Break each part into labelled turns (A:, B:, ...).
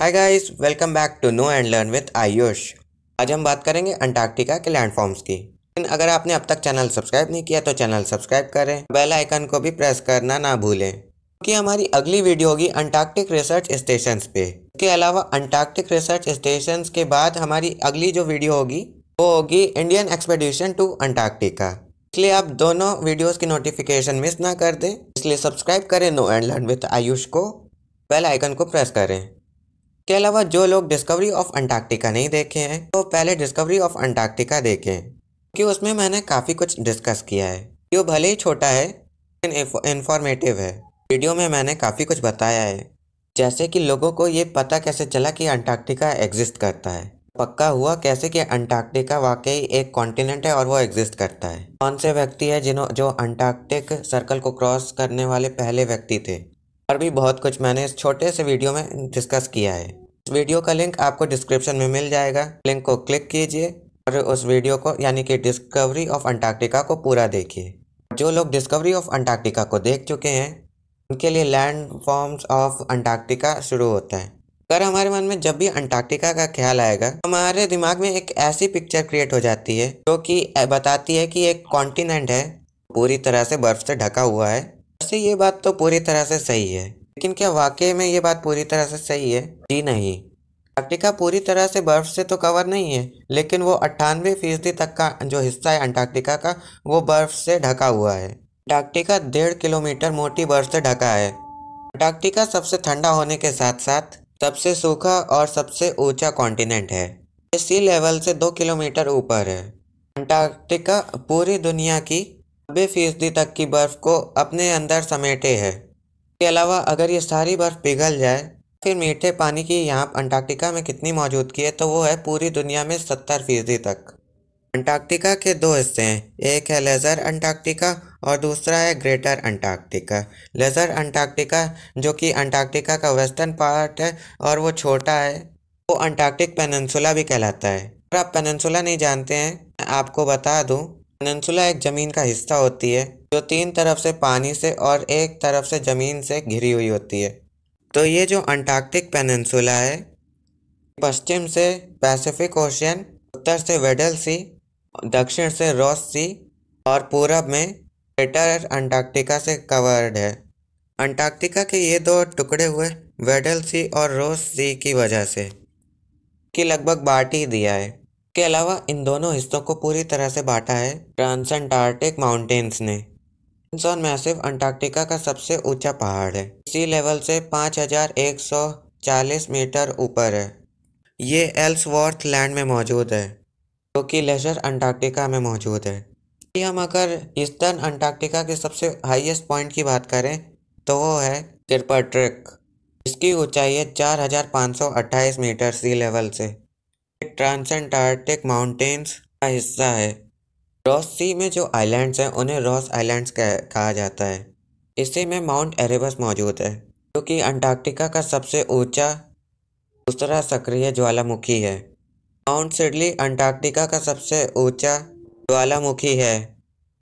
A: hi guys welcome back to know and learn with Ayush आज हम बात करेंगे अंटार्कटिका के लैंडफॉर्म्स की लेकिन अगर आपने अब तक चैनल सब्सक्राइब नहीं किया तो चैनल सब्सक्राइब करें बेल आइकन को भी प्रेस करना ना भूलें क्योंकि हमारी अगली वीडियो होगी अंटार्कटिक रिसर्च स्टेशन पे इसके अलावा अंटार्कटिक रिसर्च स्टेशन के बाद हमारी अगली जो वीडियो होगी वो होगी इंडियन एक्सपेडिशन टू अंटार्कटिका इसलिए आप दोनों वीडियोस की नोटिफिकेशन मिस ना कर दें इसलिए सब्सक्राइब करें know and learn with Ayush को बेल आइकन को प्रेस करें के अलावा जो लोग डिस्कवरी ऑफ अंटार्कटिका नहीं देखे हैं तो पहले डिस्कवरी ऑफ अंटार्कटिका देखें क्योंकि उसमें मैंने काफ़ी कुछ डिस्कस किया है जो भले ही छोटा है लेकिन इन्फॉर्मेटिव है वीडियो में मैंने काफ़ी कुछ बताया है जैसे कि लोगों को ये पता कैसे चला कि अंटार्कटिका एग्जिस्ट करता है पक्का हुआ कैसे कि अंटार्कटिका वाकई एक कॉन्टिनेंट है और वो एग्जिस्ट करता है कौन से व्यक्ति है जिन्हों जो अंटार्कटिक सर्कल को क्रॉस करने वाले पहले व्यक्ति थे और भी बहुत कुछ मैंने इस छोटे से वीडियो में डिस्कस किया है इस वीडियो का लिंक आपको डिस्क्रिप्शन में मिल जाएगा लिंक को क्लिक कीजिए और उस वीडियो को यानी कि डिस्कवरी ऑफ अंटार्कटिका को पूरा देखिए जो लोग डिस्कवरी ऑफ अंटार्कटिका को देख चुके हैं उनके लिए लैंड फॉर्म्स ऑफ अंटार्कटिका शुरू होता है अगर हमारे मन में जब भी अंटार्कटिका का ख्याल आएगा हमारे दिमाग में एक ऐसी पिक्चर क्रिएट हो जाती है जो कि बताती है कि एक कॉन्टिनेंट है पूरी तरह से बर्फ से ढका हुआ है वैसे ये बात तो पूरी तरह से सही है लेकिन क्या वाकई में ये बात पूरी तरह से सही है जी नहीं अंटार्कटिका पूरी तरह से बर्फ़ से तो कवर नहीं है लेकिन वो अट्ठानवे फीसदी तक का जो हिस्सा है अंटार्कटिका का वो बर्फ़ से ढका हुआ है अंटार्कटिका डेढ़ किलोमीटर मोटी बर्फ़ से ढका है अंटार्कटिका सबसे ठंडा होने के साथ साथ सबसे सूखा और सबसे ऊंचा कॉन्टिनेंट है ये सी लेवल से दो किलोमीटर ऊपर है अंटार्कटिका पूरी दुनिया की नब्बे फीसदी तक की बर्फ़ को अपने अंदर समेटे है इसके अलावा अगर ये सारी बर्फ़ पिघल जाए फिर मीठे पानी की यहाँ अंटार्कटिका में कितनी मौजूदगी है तो वो है पूरी दुनिया में सत्तर फीसदी तक अंटार्कटिका के दो हिस्से हैं एक है लेज़र अंटार्कटिका और दूसरा है ग्रेटर अंटार्कटिका लेज़र अंटार्कटिका जो कि अंटार्कटिका का वेस्टर्न पार्ट है और वो छोटा है वो अंटार्कटिक पेनन्सुला भी कहलाता है अगर आप पेनन्सुला नहीं जानते हैं आपको बता दूँ पेनसुला एक ज़मीन का हिस्सा होती है जो तीन तरफ से पानी से और एक तरफ से ज़मीन से घिरी हुई होती है तो ये जो अंटार्कटिक पेनंसुला है पश्चिम से पैसिफिक ओशियन उत्तर से वेडल सी दक्षिण से रॉस सी और पूरब में ग्रेटर अंटार्कटिका से कवर्ड है अंटार्कटिका के ये दो टुकड़े हुए वेडल सी और रोस सी की वजह से कि लगभग बाटी दिया है के अलावा इन दोनों हिस्सों को पूरी तरह से बांटा है ट्रांस अंटार्कटिक माउंटेन्स ने और मैसिव अंटार्कटिका का सबसे ऊंचा पहाड़ है सी लेवल से 5140 मीटर ऊपर है ये एल्सवर्थ लैंड में मौजूद है जो कि लेजर अंटार्कटिका में मौजूद है हम अगर ईस्टर्न अंटार्कटिका के सबसे हाईएस्ट पॉइंट की बात करें तो वो है तिरपट्रिक इसकी ऊंचाई है चार मीटर सी लेवल से ट्रांसएंटार्कटिक माउंटेन्स का हिस्सा है रॉस सी में जो आइलैंड्स हैं उन्हें रॉस आइलैंड्स कहा जाता है इसी में माउंट एरेबस मौजूद है जो कि अंटार्कटिका का सबसे ऊंचा दूसरा सक्रिय ज्वालामुखी है माउंट सिडली अंटार्कटिका का सबसे ऊंचा ज्वालामुखी है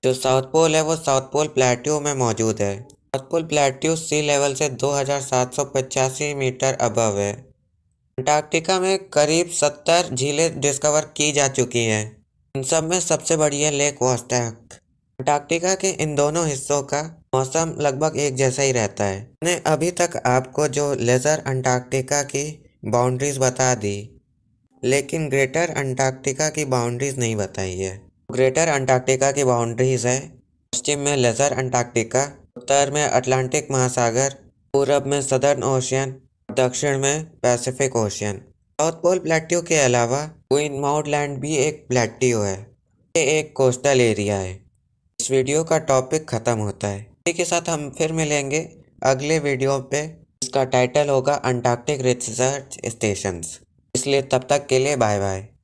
A: जो साउथ पोल है वो साउथ पोल प्लेट्यू में मौजूद है South Pole plateau sea level से दो मीटर अबव है अंटार्कटिका में करीब सत्तर झीलें डिस्कवर की जा चुकी हैं इन सब में सबसे बड़ी है लेक वॉस्टैक अंटार्कटिका के इन दोनों हिस्सों का मौसम लगभग एक जैसा ही रहता है मैंने अभी तक आपको जो लेज़र अंटार्कटिका की बाउंड्रीज बता दी लेकिन ग्रेटर अंटार्कटिका की बाउंड्रीज नहीं बताई है ग्रेटर अंटार्कटिका की बाउंड्रीज है पश्चिम में लेज़र अंटार्कटिका उत्तर में अटलांटिक महासागर पूरब में सदर्न ओशियन दक्षिण में Pacific Ocean South Pole plateau के अलावा क्वीन माउट लैंड भी एक प्लेटियो है ये एक कोस्टल एरिया है इस वीडियो का टॉपिक ख़त्म होता है इसी के साथ हम फिर मिलेंगे अगले वीडियो पे इसका टाइटल होगा अंटार्कटिक रिसर्च स्टेशंस इसलिए तब तक के लिए बाय बाय